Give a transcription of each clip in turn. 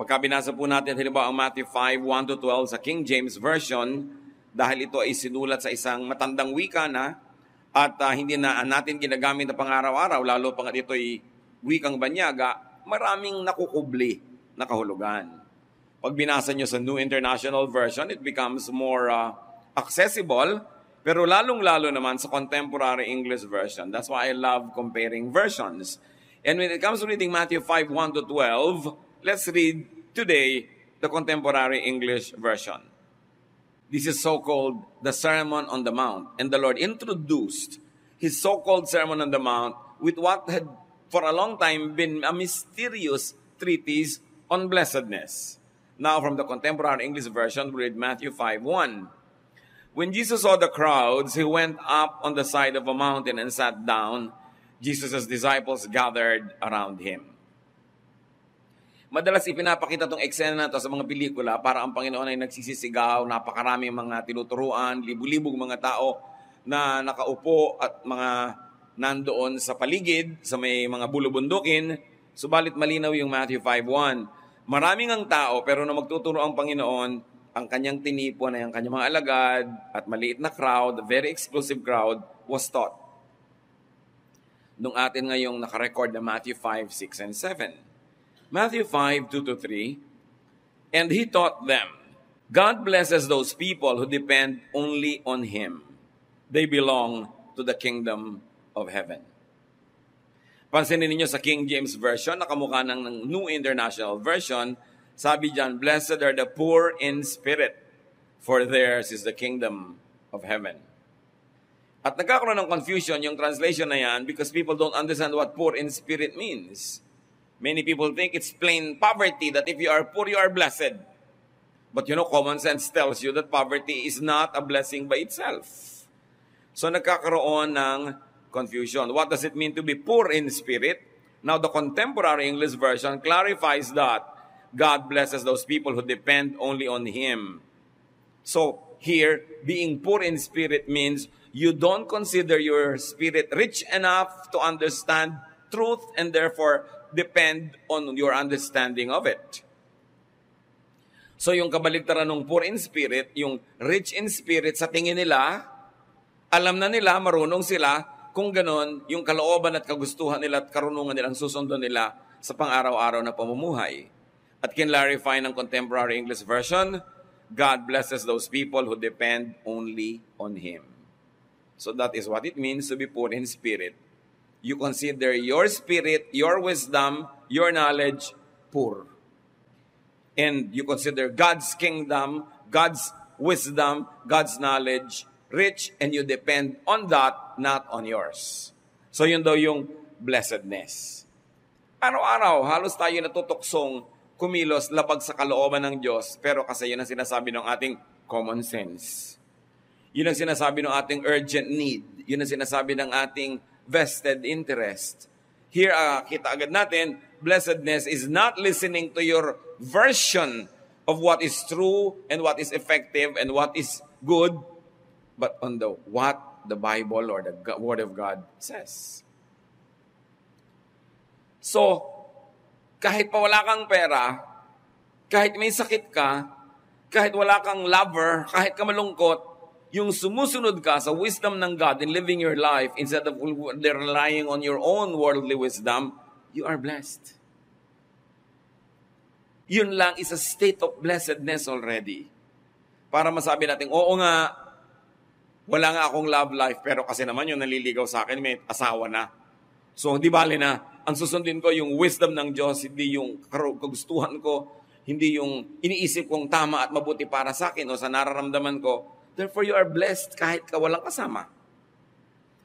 Pagka binasa po natin halimbawa ang Matthew 5, 1 to 12 sa King James Version, dahil ito ay sinulat sa isang matandang wika na at uh, hindi na natin ginagamit na pangaraw-araw, lalo pang ito ay wikang banyaga, maraming nakukubli na kahulugan. Pag binasa nyo sa New International Version, it becomes more uh, accessible, pero lalong-lalo naman sa Contemporary English Version. That's why I love comparing versions. And when it comes to reading Matthew 5, 1 to 12, Let's read today the contemporary English version. This is so called the Sermon on the Mount, and the Lord introduced his so called Sermon on the Mount with what had for a long time been a mysterious treatise on blessedness. Now, from the contemporary English version, we read Matthew 5 1. When Jesus saw the crowds, he went up on the side of a mountain and sat down. Jesus' disciples gathered around him. Madalas ipinapakita tong eksena na to sa mga pelikula para ang Panginoon ay nagsisisigaw, napakarami mga tinuturuan, libu-libog mga tao na nakaupo at mga nandoon sa paligid, sa may mga bulubundukin. Subalit malinaw yung Matthew 5.1. Maraming ang tao pero na magtuturo ang Panginoon, ang kanyang tinipon ay ang kanyang mga alagad at maliit na crowd, very exclusive crowd, was taught. Nung atin ngayong nakarecord na Matthew 5, 6, and 7. Matthew 5, 2 to 3. And he taught them, God blesses those people who depend only on him. They belong to the kingdom of heaven. Pansinin niyo sa King James Version, nakamukha ng New International Version, sabi diyan, Blessed are the poor in spirit, for theirs is the kingdom of heaven. At nagkakaroon ng confusion yung translation na yan because people don't understand what poor in spirit means. Many people think it's plain poverty that if you are poor, you are blessed. But you know, common sense tells you that poverty is not a blessing by itself. So nagkakaroon ng confusion. What does it mean to be poor in spirit? Now, the contemporary English version clarifies that God blesses those people who depend only on Him. So, here, being poor in spirit means you don't consider your spirit rich enough to understand truth and therefore depend on your understanding of it. So yung kabaligtaran ng poor in spirit, yung rich in spirit, sa tingin nila, alam na nila, marunong sila, kung ganon, yung kalooban at kagustuhan nila at karunungan nilang susundo nila sa pang-araw-araw na pamumuhay. At kinlarify ng Contemporary English Version, God blesses those people who depend only on Him. So that is what it means to be poor in spirit you consider your spirit, your wisdom, your knowledge poor. And you consider God's kingdom, God's wisdom, God's knowledge rich, and you depend on that, not on yours. So yun daw yung blessedness. Araw-araw, halos tayo natutuksong kumilos labag sa kalooban ng Diyos, pero kasi yun ang sinasabi ng ating common sense. Yun ang sinasabi ng ating urgent need. Yun ang sinasabi ng ating vested interest. Here, uh, kita agad natin, blessedness is not listening to your version of what is true and what is effective and what is good, but on the what the Bible or the Word of God says. So, kahit pa wala kang pera, kahit may sakit ka, kahit wala kang lover, kahit ka malungkot, yung sumusunod ka sa wisdom ng God in living your life instead of relying on your own worldly wisdom, you are blessed. Yun lang is a state of blessedness already. Para masabi natin, oo nga, wala nga akong love life, pero kasi naman yung naliligaw sa akin, may asawa na. So, di bale na, ang susundin ko yung wisdom ng Diyos, hindi yung kagustuhan ko, hindi yung iniisip kong tama at mabuti para sa akin o sa nararamdaman ko, Therefore, you are blessed kahit ka walang kasama.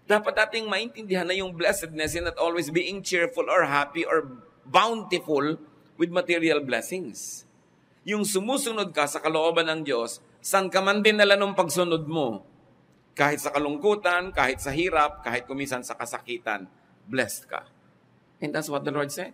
Dapat ating maintindihan na yung blessedness in not always being cheerful or happy or bountiful with material blessings. Yung sumusunod ka sa kalooban ng Diyos, saan ka man din ng pagsunod mo. Kahit sa kalungkutan, kahit sa hirap, kahit kumisan sa kasakitan, blessed ka. And that's what the Lord said.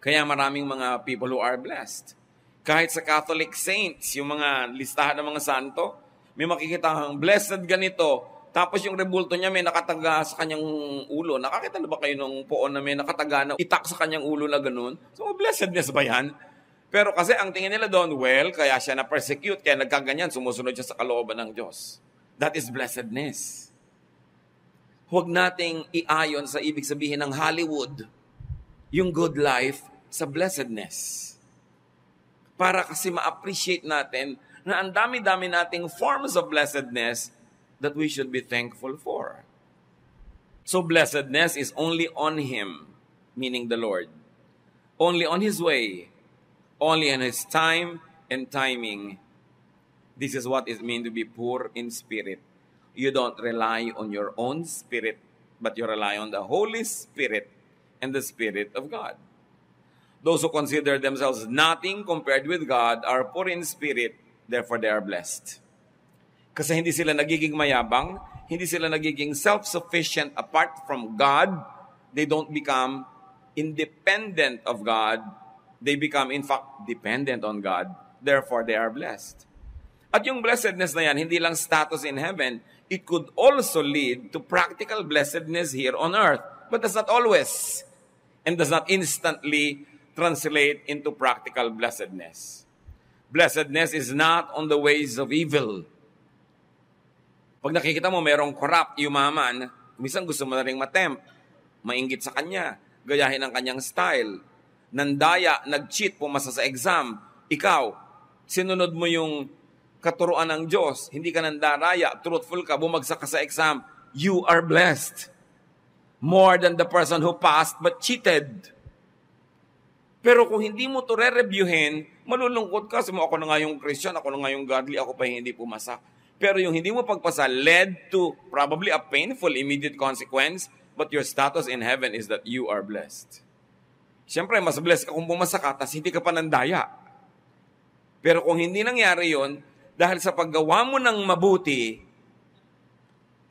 Kaya maraming mga people who are blessed kahit sa Catholic saints, yung mga listahan ng mga santo, may makikita kang blessed ganito, tapos yung rebulto niya may nakataga sa kanyang ulo. Nakakita na ba kayo nung poon na may nakataga na itak sa kanyang ulo na ganun? So, blessedness ba yan? Pero kasi ang tingin nila doon, well, kaya siya na-persecute, kaya nagkaganyan, sumusunod siya sa kalooban ng Diyos. That is blessedness. Huwag nating iayon sa ibig sabihin ng Hollywood yung good life sa blessedness para kasi ma-appreciate natin na ang dami-dami nating forms of blessedness that we should be thankful for. So blessedness is only on Him, meaning the Lord. Only on His way, only on His time and timing. This is what it means to be poor in spirit. You don't rely on your own spirit, but you rely on the Holy Spirit and the Spirit of God. Those who consider themselves nothing compared with God are poor in spirit, therefore they are blessed. Kasi hindi sila nagiging mayabang, hindi sila nagiging self-sufficient apart from God. They don't become independent of God. They become, in fact, dependent on God. Therefore, they are blessed. At yung blessedness na yan, hindi lang status in heaven, it could also lead to practical blessedness here on earth. But that's not always and does not instantly translate into practical blessedness. Blessedness is not on the ways of evil. Pag nakikita mo mayroong corrupt, yumaman, minsan gusto mo na rin matempt, mainggit sa kanya, gayahin ang kanyang style, nandaya, nag-cheat, pumasa sa exam, ikaw, sinunod mo yung katuruan ng Diyos, hindi ka nandaraya, truthful ka, bumagsak ka sa exam, you are blessed. More than the person who passed but cheated. Pero kung hindi mo to re-reviewin, malulungkot ka. Kasi mo, ako na nga yung Christian, ako na nga yung godly, ako pa hindi pumasa. Pero yung hindi mo pagpasa led to probably a painful immediate consequence, but your status in heaven is that you are blessed. Siyempre, mas blessed ka kung pumasa ka, tapos hindi ka pa nandaya. Pero kung hindi nangyari yon dahil sa paggawa mo ng mabuti,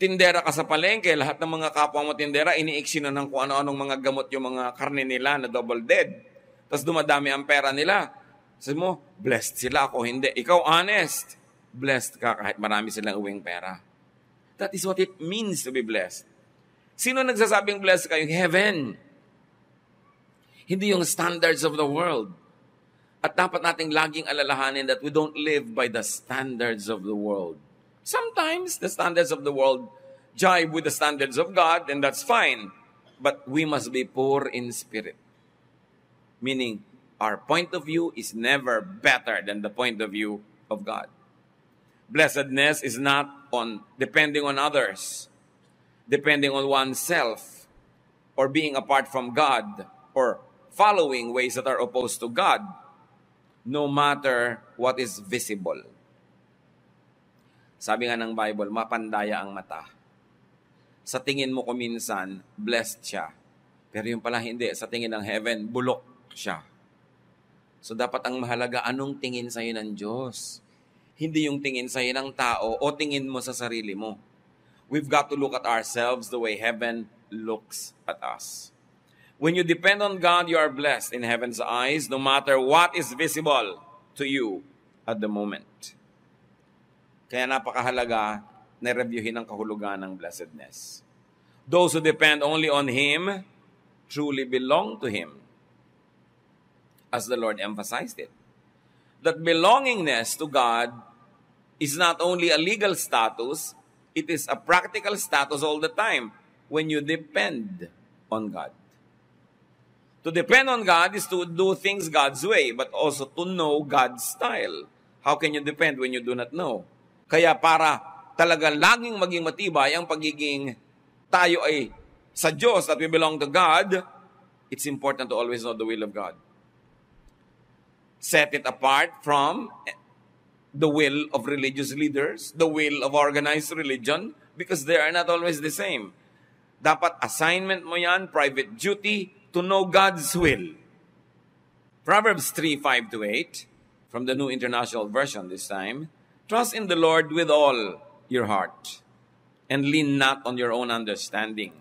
tindera ka sa palengke, lahat ng mga kapwa mo tindera, iniiksi na ng kung ano-anong mga gamot yung mga karne nila na double dead. Tapos dumadami ang pera nila. Sabi mo, blessed sila ako, hindi. Ikaw honest. Blessed ka kahit marami silang uwing pera. That is what it means to be blessed. Sino nagsasabing blessed kayo? Heaven. Hindi yung standards of the world. At dapat nating laging alalahanin that we don't live by the standards of the world. Sometimes the standards of the world jibe with the standards of God and that's fine. But we must be poor in spirit meaning our point of view is never better than the point of view of God. Blessedness is not on depending on others, depending on oneself, or being apart from God, or following ways that are opposed to God, no matter what is visible. Sabi nga ng Bible, mapandaya ang mata. Sa tingin mo kuminsan, blessed siya. Pero yung pala hindi, sa tingin ng heaven, bulok siya. So dapat ang mahalaga, anong tingin sa'yo ng Diyos? Hindi yung tingin sa'yo ng tao o tingin mo sa sarili mo. We've got to look at ourselves the way heaven looks at us. When you depend on God, you are blessed in heaven's eyes, no matter what is visible to you at the moment. Kaya napakahalaga na reviewin ang kahulugan ng blessedness. Those who depend only on Him truly belong to Him as the Lord emphasized it. That belongingness to God is not only a legal status, it is a practical status all the time when you depend on God. To depend on God is to do things God's way, but also to know God's style. How can you depend when you do not know? Kaya para talaga laging maging matibay ang pagiging tayo ay sa Diyos that we belong to God, it's important to always know the will of God. set it apart from the will of religious leaders, the will of organized religion, because they are not always the same. Dapat assignment mo yan, private duty, to know God's will. Proverbs 3, 5 to 8, from the New International Version this time, Trust in the Lord with all your heart, and lean not on your own understanding.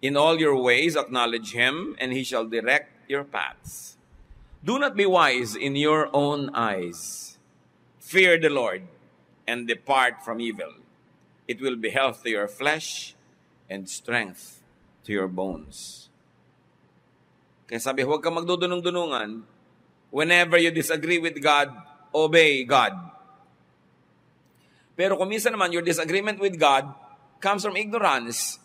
In all your ways acknowledge Him, and He shall direct your paths. Do not be wise in your own eyes. Fear the Lord and depart from evil. It will be health to your flesh and strength to your bones. Kaya sabi, huwag kang magdudunong-dunungan. Whenever you disagree with God, obey God. Pero kung minsan naman, your disagreement with God comes from ignorance.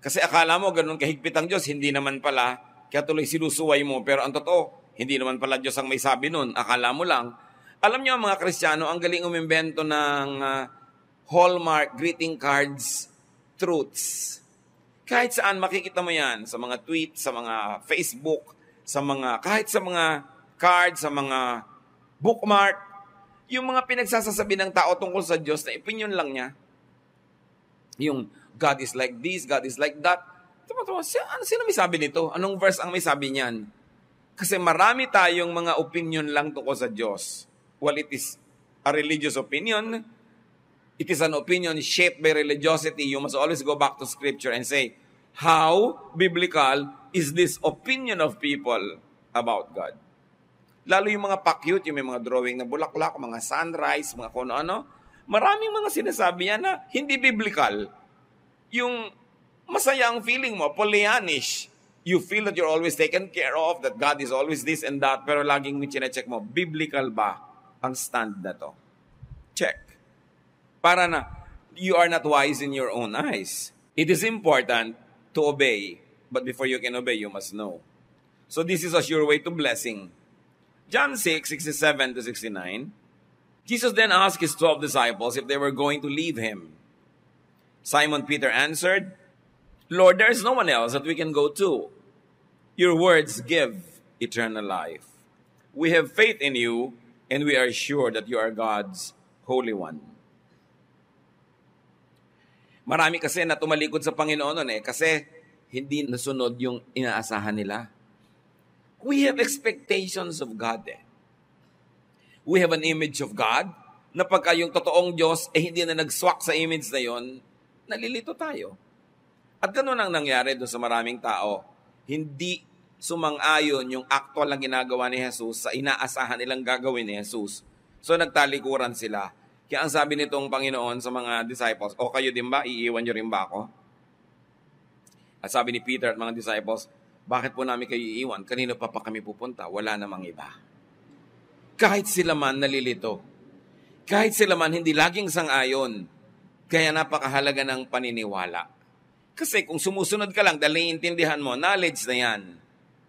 Kasi akala mo ganun kahigpit ang Diyos, hindi naman pala. Kaya tuloy silusuway mo. Pero ang totoo, hindi naman pala Diyos ang may sabi nun. Akala mo lang. Alam niyo mga Kristiyano, ang galing umimbento ng uh, Hallmark greeting cards, truths. Kahit saan makikita mo yan, sa mga tweet, sa mga Facebook, sa mga, kahit sa mga card, sa mga bookmark, yung mga pinagsasasabi ng tao tungkol sa Diyos na opinion lang niya. Yung God is like this, God is like that. Tama, tama, sino, ano, sino may sabi nito? Anong verse ang may sabi niyan? Kasi marami tayong mga opinion lang tungkol sa Diyos. Well, it is a religious opinion. It is an opinion shaped by religiosity. You must always go back to Scripture and say, how biblical is this opinion of people about God? Lalo yung mga pa-cute, yung may mga drawing na bulaklak, mga sunrise, mga kung ano, maraming mga sinasabi niya na hindi biblical. Yung masaya ang feeling mo, Pollyannish you feel that you're always taken care of, that God is always this and that, pero laging chinecheck mo, biblical ba ang stand na to? Check. Para na, you are not wise in your own eyes. It is important to obey, but before you can obey, you must know. So this is a sure way to blessing. John 6, 67 to 69, Jesus then asked his 12 disciples if they were going to leave him. Simon Peter answered, Lord, there is no one else that we can go to. Your words give eternal life. We have faith in you, and we are sure that you are God's Holy One. Marami kasi na tumalikod sa Panginoon noon eh, kasi hindi nasunod yung inaasahan nila. We have expectations of God eh. We have an image of God na pagka yung totoong Diyos eh hindi na nagswak sa image na yon, nalilito tayo. At ganoon ang nangyari doon sa maraming tao. Hindi sumang-ayon yung actual na ginagawa ni Jesus sa inaasahan nilang gagawin ni Jesus. So nagtalikuran sila. Kaya ang sabi nitong Panginoon sa mga disciples, O kayo din ba? Iiwan niyo rin ba ako? At sabi ni Peter at mga disciples, Bakit po namin kayo iiwan? Kanino pa pa kami pupunta? Wala namang iba. Kahit sila man nalilito. Kahit sila man hindi laging sang-ayon. Kaya napakahalaga ng paniniwala. Kasi kung sumusunod ka lang dahil intindihan mo, knowledge na yan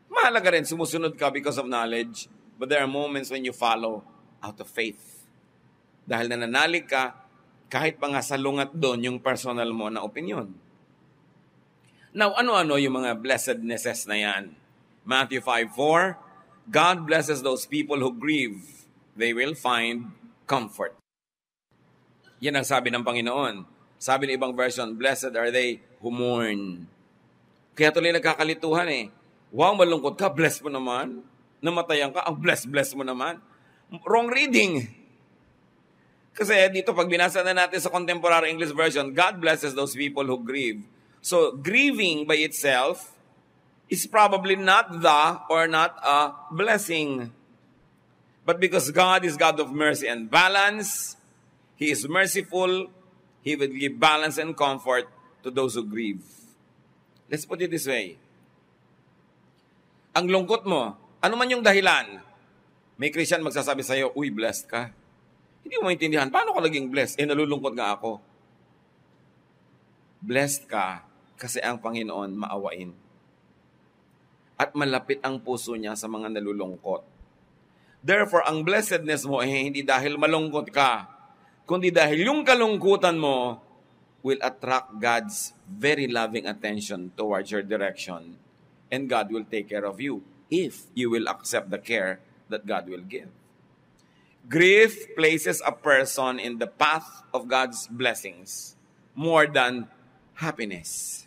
Mahalaga rin, sumusunod ka because of knowledge. But there are moments when you follow out of faith. Dahil nananalig ka, kahit pa nga salungat doon yung personal mo na opinion. Now, ano-ano yung mga blessednesses na yan? Matthew 5.4, God blesses those people who grieve. They will find comfort. Yan ang sabi ng Panginoon. Sabi ng ibang version, blessed are they who mourn. Kaya tuloy nagkakalituhan eh. Wow, malungkot ka. Bless mo naman. Namatayan ka. oh, bless, bless mo naman. Wrong reading. Kasi dito, pag binasa na natin sa Contemporary English Version, God blesses those people who grieve. So, grieving by itself is probably not the or not a blessing. But because God is God of mercy and balance, He is merciful, He will give balance and comfort to those who grieve. Let's put it this way ang lungkot mo, ano man yung dahilan, may Christian magsasabi sa iyo, uy, blessed ka. Hindi mo maintindihan, paano ka naging blessed? Eh, nalulungkot nga ako. Blessed ka kasi ang Panginoon maawain. At malapit ang puso niya sa mga nalulungkot. Therefore, ang blessedness mo eh, hindi dahil malungkot ka, kundi dahil yung kalungkutan mo will attract God's very loving attention towards your direction and God will take care of you if you will accept the care that God will give. Grief places a person in the path of God's blessings more than happiness.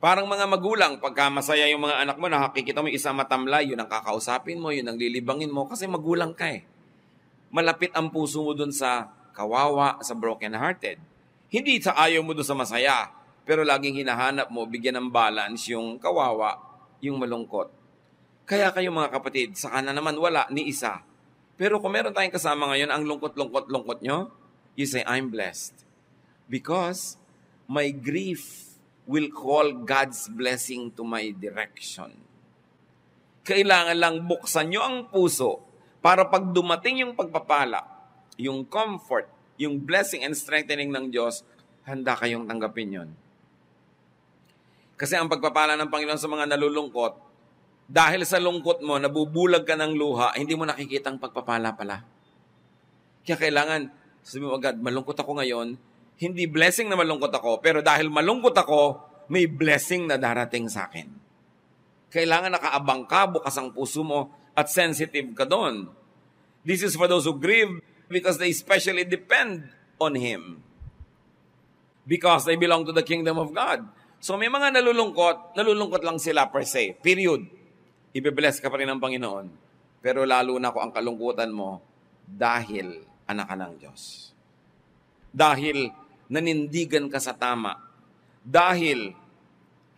Parang mga magulang, pagka masaya yung mga anak mo, nakakikita mo isang matamlay, yun ang kakausapin mo, yun ang lilibangin mo, kasi magulang ka eh. Malapit ang puso mo dun sa kawawa, sa broken-hearted. Hindi sa ayaw mo dun sa masaya pero laging hinahanap mo, bigyan ng balance yung kawawa, yung malungkot. Kaya kayo mga kapatid, sa kanan naman wala ni isa. Pero kung meron tayong kasama ngayon, ang lungkot-lungkot-lungkot nyo, you say, I'm blessed. Because my grief will call God's blessing to my direction. Kailangan lang buksan nyo ang puso para pag dumating yung pagpapala, yung comfort, yung blessing and strengthening ng Diyos, handa kayong tanggapin yon. Kasi ang pagpapala ng Panginoon sa mga nalulungkot, dahil sa lungkot mo, nabubulag ka ng luha, hindi mo nakikita ang pagpapala pala. Kaya kailangan, sabi mo agad, oh malungkot ako ngayon, hindi blessing na malungkot ako, pero dahil malungkot ako, may blessing na darating sa akin. Kailangan nakaabang ka, bukas ang puso mo, at sensitive ka doon. This is for those who grieve because they especially depend on Him. Because they belong to the kingdom of God. So may mga nalulungkot, nalulungkot lang sila per se. Period. Ibe-bless ka pa rin ng Panginoon. Pero lalo na ko ang kalungkutan mo dahil anak ka ng Diyos. Dahil nanindigan ka sa tama. Dahil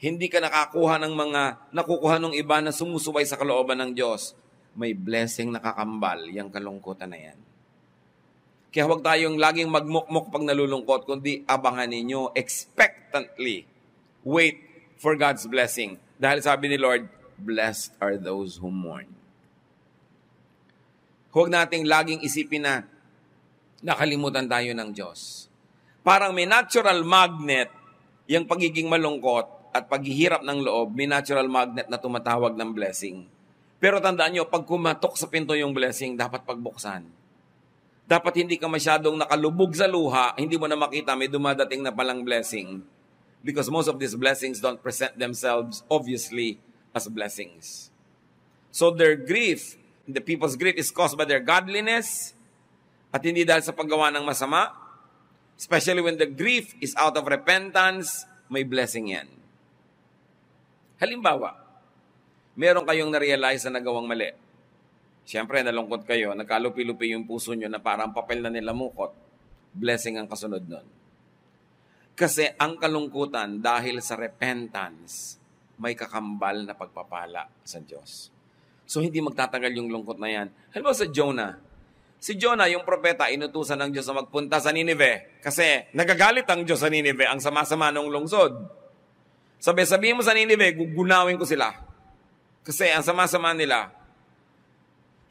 hindi ka nakakuha ng mga nakukuha ng iba na sumusubay sa kalooban ng Diyos. May blessing na kakambal yung kalungkutan na yan. Kaya huwag tayong laging magmukmok pag nalulungkot, kundi abangan ninyo expectantly wait for God's blessing. Dahil sabi ni Lord, blessed are those who mourn. Huwag nating laging isipin na nakalimutan tayo ng Diyos. Parang may natural magnet yung pagiging malungkot at paghihirap ng loob, may natural magnet na tumatawag ng blessing. Pero tandaan nyo, pag kumatok sa pinto yung blessing, dapat pagbuksan. Dapat hindi ka masyadong nakalubog sa luha, hindi mo na makita may dumadating na palang blessing because most of these blessings don't present themselves obviously as blessings. So their grief, the people's grief is caused by their godliness at hindi dahil sa paggawa ng masama. Especially when the grief is out of repentance, may blessing yan. Halimbawa, meron kayong na-realize na nagawang mali. Siyempre, nalungkot kayo, nagkalupi-lupi yung puso nyo na parang papel na nilamukot. Blessing ang kasunod nun. Kasi ang kalungkutan dahil sa repentance, may kakambal na pagpapala sa Diyos. So hindi magtatagal yung lungkot na yan. Halimbawa sa Jonah. Si Jonah, yung propeta, inutusan ng Diyos na magpunta sa Nineveh. Kasi nagagalit ang Diyos sa Nineveh, ang sama-sama ng lungsod. Sabi, sabihin mo sa Nineveh, gugunawin ko sila. Kasi ang sama-sama nila.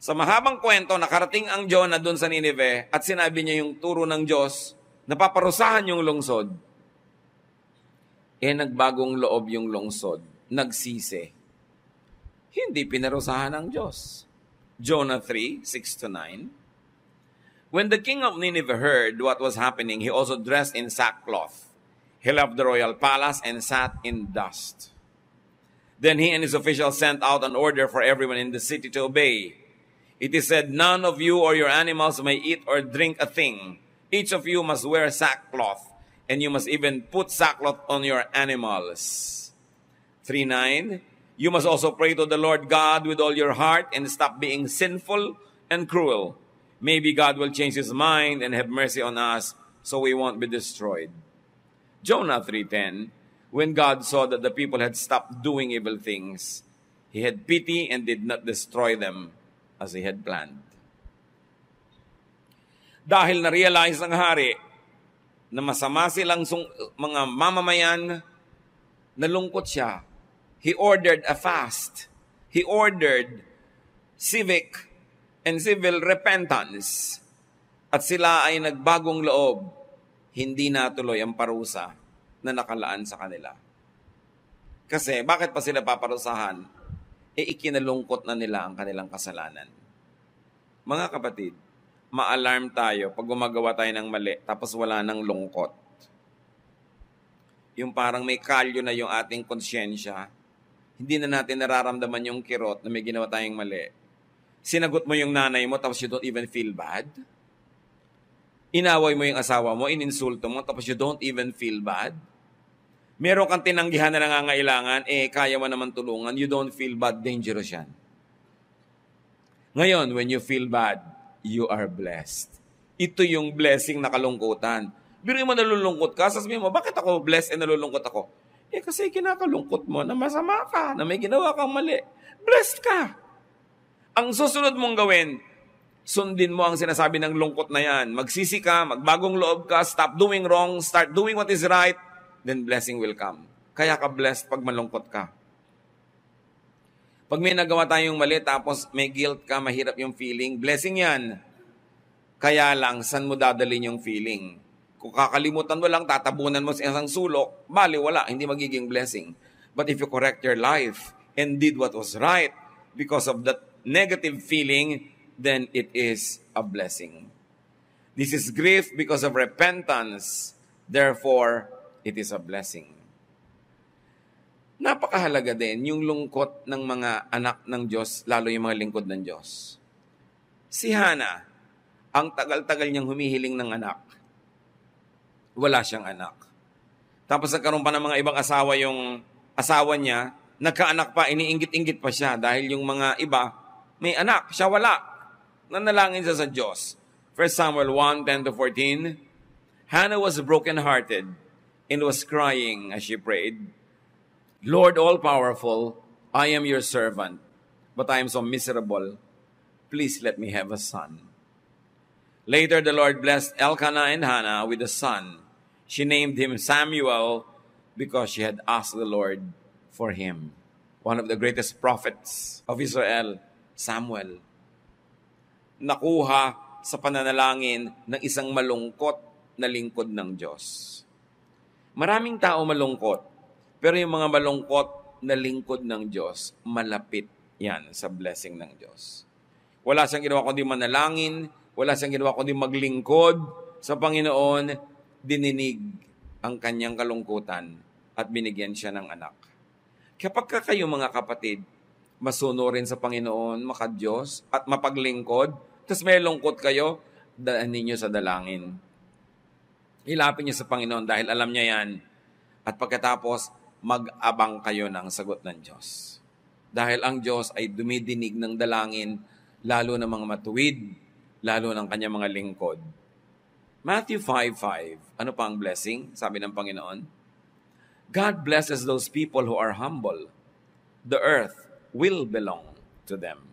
Sa mahabang kwento, nakarating ang Jonah doon sa Nineveh at sinabi niya yung turo ng Diyos, napaparusahan yung lungsod eh nagbagong loob yung lungsod, nagsisi. Hindi pinarusahan ng Diyos. Jonah 3, 6 to 9. When the king of Nineveh heard what was happening, he also dressed in sackcloth. He left the royal palace and sat in dust. Then he and his officials sent out an order for everyone in the city to obey. It is said, None of you or your animals may eat or drink a thing. Each of you must wear sackcloth. and you must even put sackcloth on your animals. 3 9. You must also pray to the Lord God with all your heart and stop being sinful and cruel. Maybe God will change his mind and have mercy on us so we won't be destroyed. Jonah 3:10 When God saw that the people had stopped doing evil things, he had pity and did not destroy them as he had planned. Dahil na-realize ng hari na masama silang sung- mga mamamayan, nalungkot siya. He ordered a fast. He ordered civic and civil repentance. At sila ay nagbagong loob. Hindi natuloy ang parusa na nakalaan sa kanila. Kasi bakit pa sila paparusahan? E ikinalungkot na nila ang kanilang kasalanan. Mga kapatid, ma-alarm tayo pag gumagawa tayo ng mali tapos wala nang lungkot. Yung parang may kalyo na yung ating konsyensya, hindi na natin nararamdaman yung kirot na may ginawa tayong mali. Sinagot mo yung nanay mo tapos you don't even feel bad? Inaway mo yung asawa mo, ininsulto mo, tapos you don't even feel bad? Meron kang tinanggihan na nangangailangan, eh, kaya mo naman tulungan, you don't feel bad, dangerous yan. Ngayon, when you feel bad, you are blessed. Ito yung blessing na kalungkutan. Biro mo nalulungkot ka, sasabihin mo, bakit ako blessed and nalulungkot ako? Eh kasi kinakalungkot mo na masama ka, na may ginawa kang mali. Blessed ka. Ang susunod mong gawin, sundin mo ang sinasabi ng lungkot na yan. Magsisi ka, magbagong loob ka, stop doing wrong, start doing what is right, then blessing will come. Kaya ka blessed pag malungkot ka. Pag may nagawa tayong mali tapos may guilt ka, mahirap yung feeling, blessing yan. Kaya lang, saan mo dadalhin yung feeling? Kung kakalimutan mo lang, tatabunan mo sa isang sulok, bali wala, hindi magiging blessing. But if you correct your life and did what was right because of that negative feeling, then it is a blessing. This is grief because of repentance. Therefore, it is a blessing napakahalaga din yung lungkot ng mga anak ng Diyos, lalo yung mga lingkod ng Diyos. Si Hana, ang tagal-tagal niyang humihiling ng anak, wala siyang anak. Tapos nagkaroon pa ng mga ibang asawa yung asawa niya, nagkaanak pa, iniinggit ingit pa siya dahil yung mga iba, may anak, siya wala. Nanalangin siya sa Diyos. 1 Samuel 1, 10-14, Hannah was brokenhearted and was crying as she prayed, Lord all-powerful, I am your servant, but I am so miserable. Please let me have a son. Later, the Lord blessed Elkanah and Hannah with a son. She named him Samuel because she had asked the Lord for him. One of the greatest prophets of Israel, Samuel, nakuha sa pananalangin ng isang malungkot na lingkod ng Diyos. Maraming tao malungkot pero yung mga malungkot na lingkod ng Diyos, malapit yan sa blessing ng Diyos. Wala siyang ginawa kundi manalangin, wala siyang ginawa kundi maglingkod sa Panginoon, dininig ang kanyang kalungkutan at binigyan siya ng anak. Kapag ka kayo mga kapatid, masunurin sa Panginoon, makadyos, at mapaglingkod, tapos may lungkot kayo, daan ninyo sa dalangin. Hilapin niyo sa Panginoon dahil alam niya yan. At pagkatapos, mag-abang kayo ng sagot ng Diyos. Dahil ang Diyos ay dumidinig ng dalangin lalo ng mga matuwid, lalo ng kanyang mga lingkod. Matthew 5.5, ano pa ang blessing? Sabi ng Panginoon, God blesses those people who are humble. The earth will belong to them.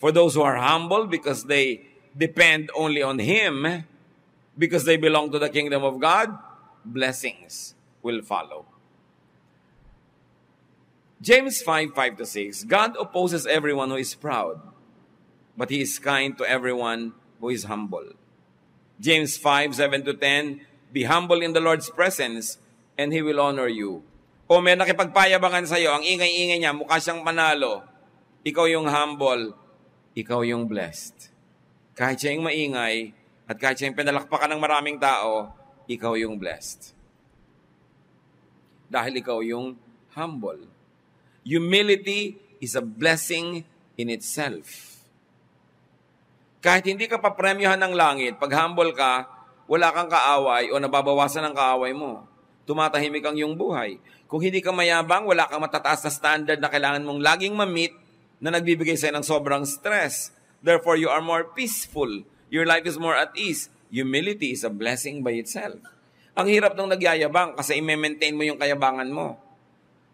For those who are humble because they depend only on Him, because they belong to the kingdom of God, blessings will follow. James 55 to 6, God opposes everyone who is proud, but He is kind to everyone who is humble. James 57 to 10, Be humble in the Lord's presence, and He will honor you. O may nakipagpayabangan iyo ang ingay-ingay niya, mukha siyang panalo. Ikaw yung humble, ikaw yung blessed. Kahit siya yung maingay, at kahit siya yung pinalakpakan ng maraming tao, ikaw yung blessed. Dahil ikaw yung humble. Humility is a blessing in itself. Kahit hindi ka papremyohan ng langit, pag humble ka, wala kang kaaway o nababawasan ang kaaway mo. Tumatahimik ang iyong buhay. Kung hindi ka mayabang, wala kang matataas na standard na kailangan mong laging ma-meet na nagbibigay sa'yo ng sobrang stress. Therefore, you are more peaceful. Your life is more at ease. Humility is a blessing by itself. Ang hirap ng nagyayabang kasi i-maintain mo yung kayabangan mo.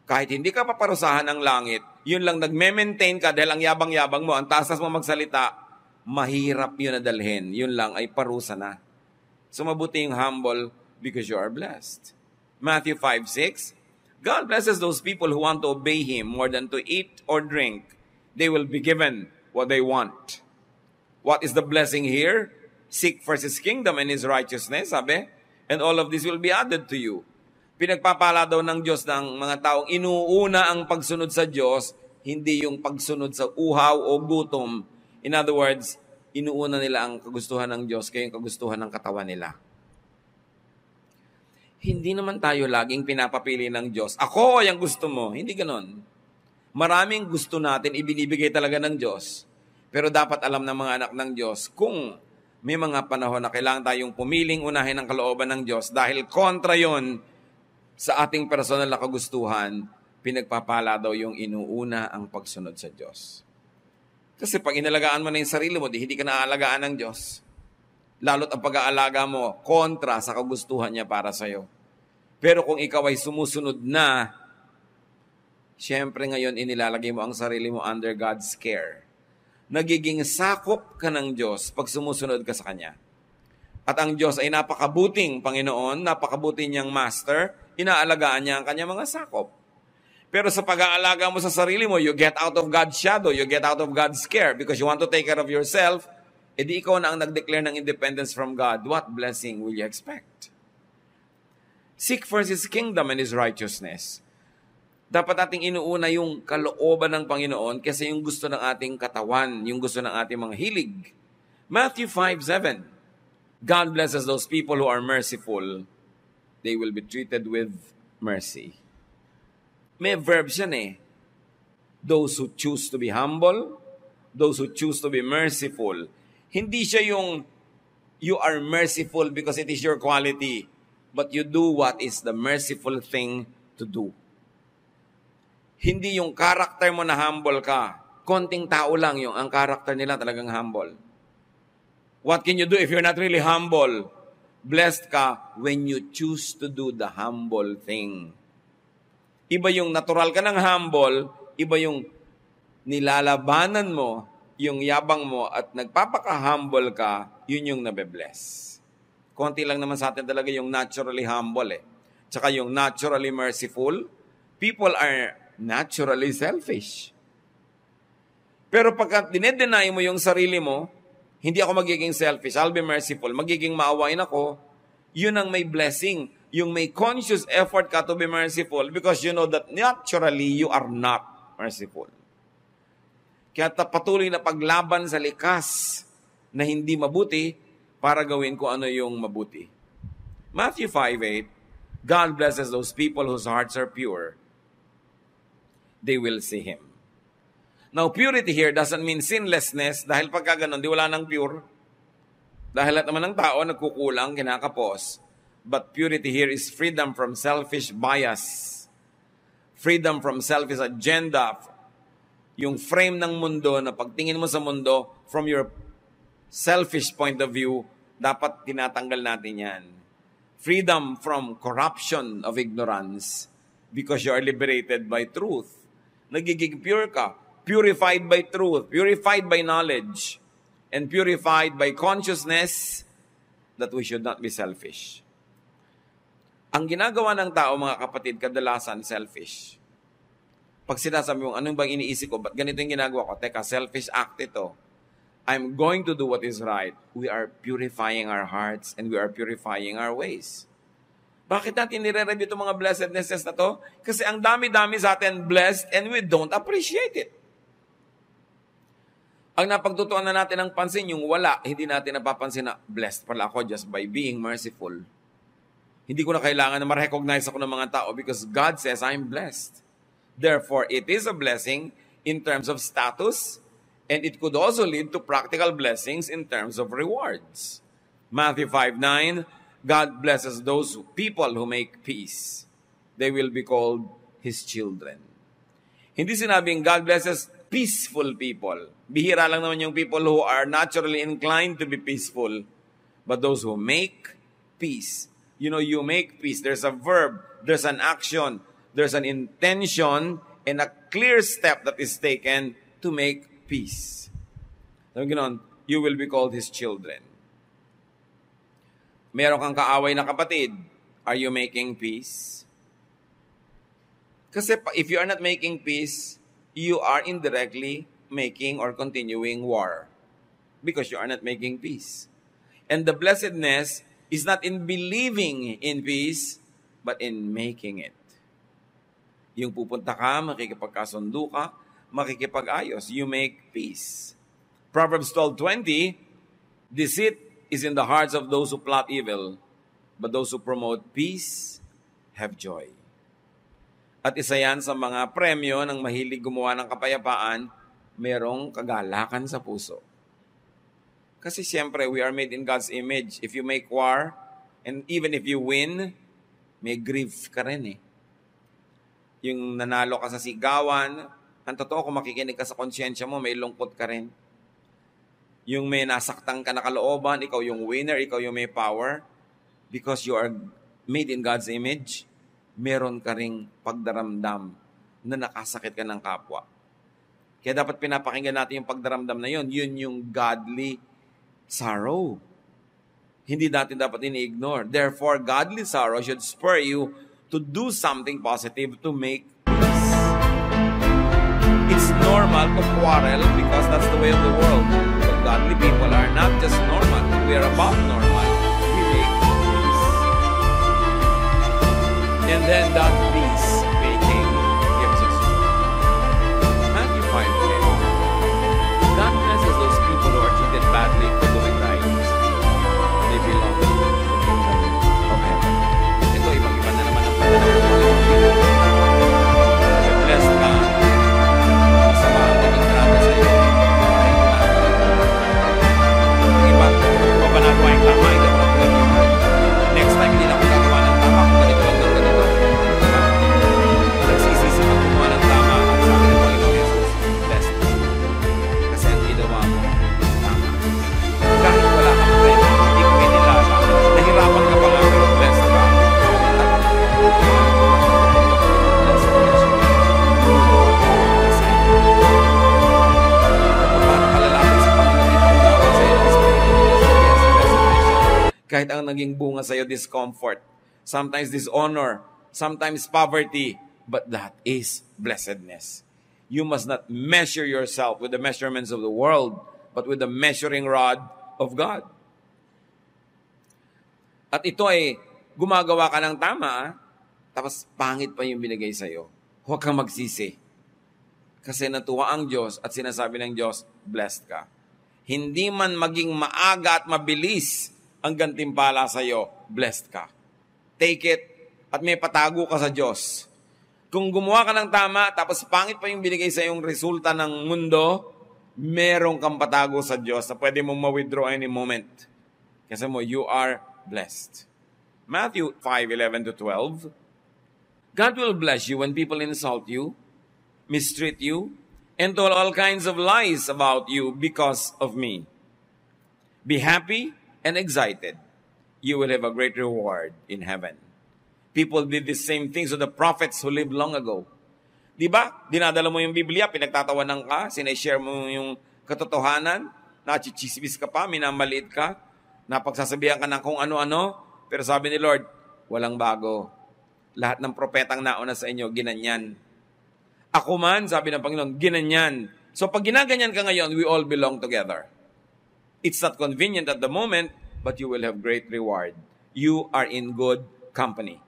Kahit hindi ka paparusahan ng langit, yun lang nagme-maintain ka dahil ang yabang-yabang mo, ang tasas mo magsalita, mahirap yun nadalhin. Yun lang ay parusa na. So mabuti yung humble because you are blessed. Matthew 5.6 God blesses those people who want to obey Him more than to eat or drink. They will be given what they want. What is the blessing here? Seek first His kingdom and His righteousness, sabi? And all of this will be added to you pinagpapala daw ng Diyos ng mga taong inuuna ang pagsunod sa Diyos, hindi yung pagsunod sa uhaw o gutom. In other words, inuuna nila ang kagustuhan ng Diyos kaya yung kagustuhan ng katawan nila. Hindi naman tayo laging pinapapili ng Diyos. Ako ay ang gusto mo. Hindi ganon. Maraming gusto natin ibinibigay talaga ng Diyos. Pero dapat alam ng mga anak ng Diyos kung may mga panahon na kailangan tayong pumiling unahin ang kalooban ng Diyos dahil kontra yon sa ating personal na kagustuhan, pinagpapala daw yung inuuna ang pagsunod sa Diyos. Kasi pag inalagaan mo na yung sarili mo, di hindi ka naaalagaan ng Diyos. Lalo't ang pag-aalaga mo kontra sa kagustuhan niya para sa'yo. Pero kung ikaw ay sumusunod na, syempre ngayon inilalagay mo ang sarili mo under God's care. Nagiging sakop ka ng Diyos pag sumusunod ka sa Kanya. At ang Diyos ay napakabuting Panginoon, napakabuting niyang Master, inaalagaan niya ang kanyang mga sakop. Pero sa pag-aalaga mo sa sarili mo, you get out of God's shadow, you get out of God's care because you want to take care of yourself, edi ikaw na ang nag-declare ng independence from God. What blessing will you expect? Seek first His kingdom and His righteousness. Dapat ating inuuna yung kalooban ng Panginoon kaysa yung gusto ng ating katawan, yung gusto ng ating mga hilig. Matthew 5.7 God blesses those people who are merciful they will be treated with mercy. May verbs yan eh. Those who choose to be humble, those who choose to be merciful. Hindi siya yung you are merciful because it is your quality, but you do what is the merciful thing to do. Hindi yung character mo na humble ka. Konting tao lang yung ang character nila talagang humble. What can you do if you're not really humble? Blessed ka when you choose to do the humble thing. Iba yung natural ka ng humble, iba yung nilalabanan mo, yung yabang mo at nagpapaka-humble ka, yun yung nabe-bless. Konti lang naman sa atin talaga yung naturally humble eh. Tsaka yung naturally merciful. People are naturally selfish. Pero pagka dinedenay mo yung sarili mo, hindi ako magiging selfish. I'll be merciful. Magiging maawain ako. Yun ang may blessing. Yung may conscious effort ka to be merciful because you know that naturally you are not merciful. Kaya patuloy na paglaban sa likas na hindi mabuti para gawin ko ano yung mabuti. Matthew 5.8, God blesses those people whose hearts are pure. They will see Him. Now, purity here doesn't mean sinlessness dahil pagka ganun, di wala nang pure. Dahil lahat naman ng tao nagkukulang, kinakapos. But purity here is freedom from selfish bias. Freedom from selfish agenda. Yung frame ng mundo na pagtingin mo sa mundo from your selfish point of view, dapat tinatanggal natin yan. Freedom from corruption of ignorance because you are liberated by truth. Nagiging pure ka purified by truth, purified by knowledge, and purified by consciousness that we should not be selfish. Ang ginagawa ng tao, mga kapatid, kadalasan selfish. Pag sinasabi mo, anong bang iniisip ko? Ba't ganito yung ginagawa ko? Teka, selfish act ito. I'm going to do what is right. We are purifying our hearts and we are purifying our ways. Bakit natin nire-review itong mga blessednesses na to? Kasi ang dami-dami sa atin blessed and we don't appreciate it. Ang napagtutuan na natin ang pansin, yung wala, hindi natin napapansin na blessed pala ako just by being merciful. Hindi ko na kailangan na ma-recognize ako ng mga tao because God says I'm blessed. Therefore, it is a blessing in terms of status and it could also lead to practical blessings in terms of rewards. Matthew 5:9 God blesses those people who make peace. They will be called His children. Hindi sinabing God blesses peaceful people. Bihira lang naman yung people who are naturally inclined to be peaceful. But those who make peace, you know, you make peace. There's a verb, there's an action, there's an intention, and a clear step that is taken to make peace. Sabi ganon, you will be called His children. Meron kang kaaway na kapatid, are you making peace? Kasi if you are not making peace, you are indirectly making or continuing war because you are not making peace. And the blessedness is not in believing in peace, but in making it. Yung pupunta ka, makikipagkasundo ka, makikipag-ayos. You make peace. Proverbs 12.20, Deceit is in the hearts of those who plot evil, but those who promote peace have joy. At isa yan sa mga premyo ng mahilig gumawa ng kapayapaan merong kagalakan sa puso. Kasi siyempre, we are made in God's image. If you make war, and even if you win, may grief ka rin eh. Yung nanalo ka sa sigawan, ang totoo kung makikinig ka sa konsyensya mo, may lungkot ka rin. Yung may nasaktan ka na kalooban, ikaw yung winner, ikaw yung may power, because you are made in God's image, meron ka ring pagdaramdam na nakasakit ka ng kapwa. Kaya dapat pinapakinggan natin yung pagdaramdam na yun. Yun yung godly sorrow. Hindi natin dapat ini-ignore. Therefore, godly sorrow should spur you to do something positive to make peace. It's normal to quarrel because that's the way of the world. But godly people are not just normal. We are above normal. We make peace. And then that ang naging bunga sa iyo, discomfort, sometimes dishonor, sometimes poverty, but that is blessedness. You must not measure yourself with the measurements of the world, but with the measuring rod of God. At ito ay gumagawa ka ng tama, ah. tapos pangit pa yung binigay sa iyo. Huwag kang magsisi. Kasi natuwa ang Diyos at sinasabi ng Diyos, blessed ka. Hindi man maging maaga at mabilis ang gantimpala sa iyo, blessed ka. Take it at may patago ka sa Diyos. Kung gumawa ka ng tama, tapos pangit pa yung binigay sa yung resulta ng mundo, meron kang patago sa Diyos na pwede mong ma-withdraw any moment. Kasi mo, you are blessed. Matthew 5:11 to 12. God will bless you when people insult you, mistreat you, and tell all kinds of lies about you because of me. Be happy and excited, you will have a great reward in heaven. People did the same things to the prophets who lived long ago. Diba? Dinadala mo yung Biblia, pinagtatawanan ka, sineshare mo yung katotohanan, nachichismis ka pa, minamaliit ka, napagsasabihan ka ng kung ano-ano, pero sabi ni Lord, walang bago. Lahat ng propetang nauna sa inyo, ginanyan. Ako man, sabi ng Panginoon, ginanyan. So pag ginaganyan ka ngayon, we all belong together. It's not convenient at the moment, but you will have great reward. You are in good company.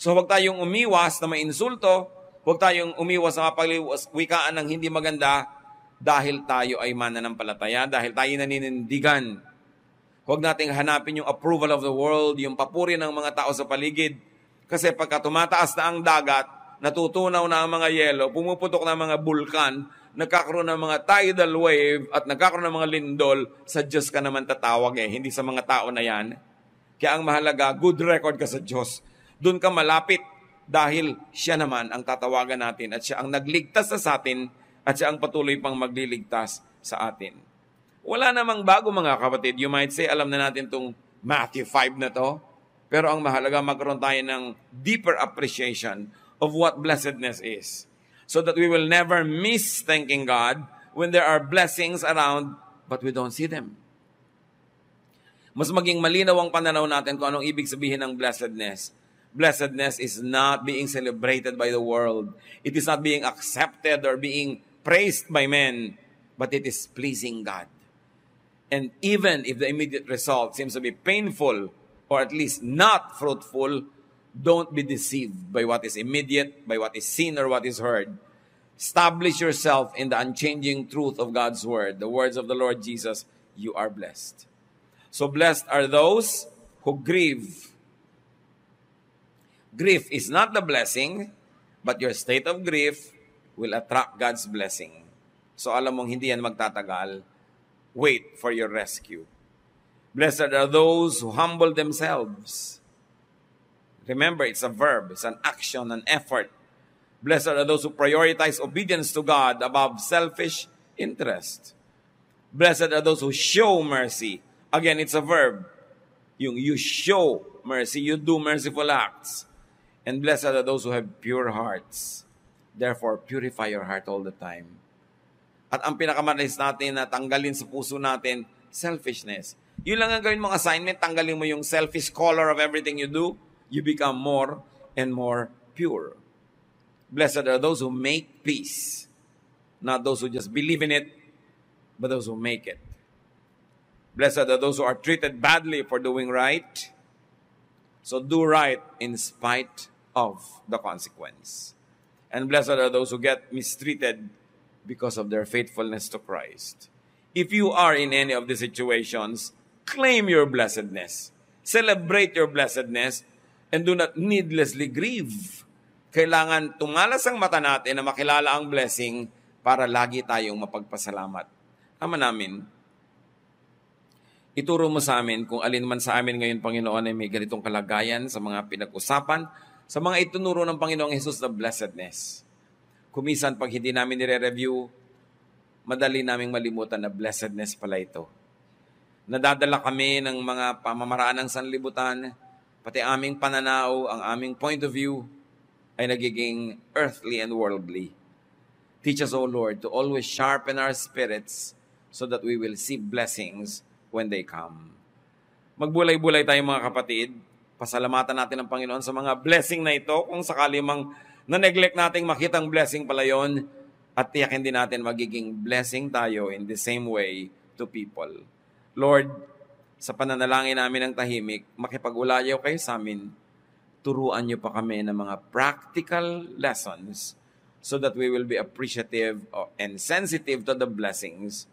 So huwag tayong umiwas na may insulto, huwag tayong umiwas na mapagliwikaan ng hindi maganda dahil tayo ay mananampalataya, dahil tayo naninindigan. Huwag nating hanapin yung approval of the world, yung papuri ng mga tao sa paligid. Kasi pagka tumataas na ang dagat, natutunaw na ang mga yelo, pumuputok na ang mga bulkan, nagkakaroon ng mga tidal wave at nagkakaroon ng mga lindol, sa Diyos ka naman tatawag eh, hindi sa mga tao na yan. Kaya ang mahalaga, good record ka sa Diyos. Doon ka malapit dahil siya naman ang tatawagan natin at siya ang nagligtas sa atin at siya ang patuloy pang magliligtas sa atin. Wala namang bago mga kapatid. You might say, alam na natin itong Matthew 5 na to. Pero ang mahalaga, magkaroon tayo ng deeper appreciation of what blessedness is so that we will never miss thanking God when there are blessings around but we don't see them. Mas maging malinaw ang pananaw natin kung anong ibig sabihin ng blessedness. Blessedness is not being celebrated by the world. It is not being accepted or being praised by men, but it is pleasing God. And even if the immediate result seems to be painful or at least not fruitful, Don't be deceived by what is immediate, by what is seen or what is heard. Establish yourself in the unchanging truth of God's word, the words of the Lord Jesus. You are blessed. So blessed are those who grieve. Grief is not the blessing, but your state of grief will attract God's blessing. So alam mong hindi yan magtatagal. Wait for your rescue. Blessed are those who humble themselves Remember, it's a verb, it's an action, an effort. Blessed are those who prioritize obedience to God above selfish interest. Blessed are those who show mercy. Again, it's a verb. Yung you show mercy, you do merciful acts. And blessed are those who have pure hearts. Therefore, purify your heart all the time. At ang pinakamadalas natin na tanggalin sa puso natin, selfishness. Yun lang ang gawin mong assignment, tanggalin mo yung selfish color of everything you do you become more and more pure. Blessed are those who make peace, not those who just believe in it, but those who make it. Blessed are those who are treated badly for doing right. So do right in spite of the consequence. And blessed are those who get mistreated because of their faithfulness to Christ. If you are in any of the situations, claim your blessedness. Celebrate your blessedness and do not needlessly grieve. Kailangan tungalas ang mata natin na makilala ang blessing para lagi tayong mapagpasalamat. Ama namin, ituro mo sa amin kung alin man sa amin ngayon, Panginoon, ay may ganitong kalagayan sa mga pinag-usapan, sa mga itunuro ng Panginoong Hesus na blessedness. Kumisan pag hindi namin nire-review, madali naming malimutan na blessedness pala ito. Nadadala kami ng mga pamamaraan ng sanlibutan, pati aming pananaw, ang aming point of view ay nagiging earthly and worldly. Teach us, O Lord, to always sharpen our spirits so that we will see blessings when they come. Magbulay-bulay tayo mga kapatid. Pasalamatan natin ang Panginoon sa mga blessing na ito kung sakali mang na-neglect nating makitang blessing pala yon at tiyakin din natin magiging blessing tayo in the same way to people. Lord, sa pananalangin namin ng tahimik, makipag-ulayaw kayo sa amin, turuan niyo pa kami ng mga practical lessons so that we will be appreciative and sensitive to the blessings